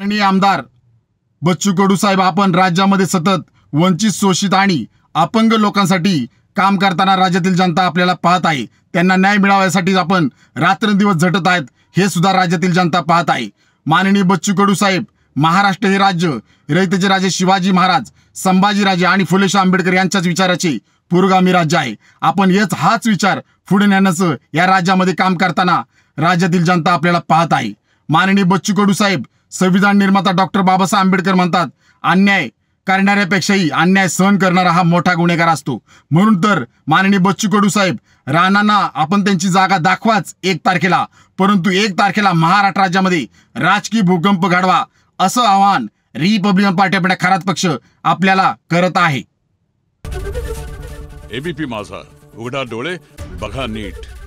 माननीय आमदार बच्चू कडू साहेब आपण राज्यामध्ये सतत वंचित शोषित आणि अपंग लोकांसाठी काम करताना राज्यातील जनता आपल्याला पाहत आहे त्यांना न्याय मिळाव्यासाठी आपण रात्रंदिवस झटत आहेत हे सुद्धा राज्यातील जनता पाहत आहे माननीय बच्चू कडू साहेब महाराष्ट्र हे राज्य रयतेचे राजे शिवाजी महाराज संभाजीराजे आणि फुलेशा आंबेडकर यांच्याच विचाराचे पुरोगामी राज्य आहे आपण हेच हाच विचार पुढे नेण्याचं या राज्यामध्ये काम करताना राज्यातील जनता आपल्याला पाहत आहे माननीय बच्चू कडू साहेब संविधान निर्माता डॉक्टर बाबासाहेब आंबेडकर म्हणतात अन्याय करणाऱ्यापेक्षाही अन्याय सहन करणारा हा मोठा गुन्हेगार असतो म्हणून तर माननीय बच्चू कडू साहेब राणांना आपण त्यांची जागा दाखवाच एक तारखेला परंतु एक तारखेला महाराष्ट्र राज्यामध्ये राजकीय भूकंप घडवा असं आवाहन रिपब्लिकन पार्टी आपल्या खरात पक्ष आपल्याला करत आहे एबीपी माझा उघडा डोळे बघा नीट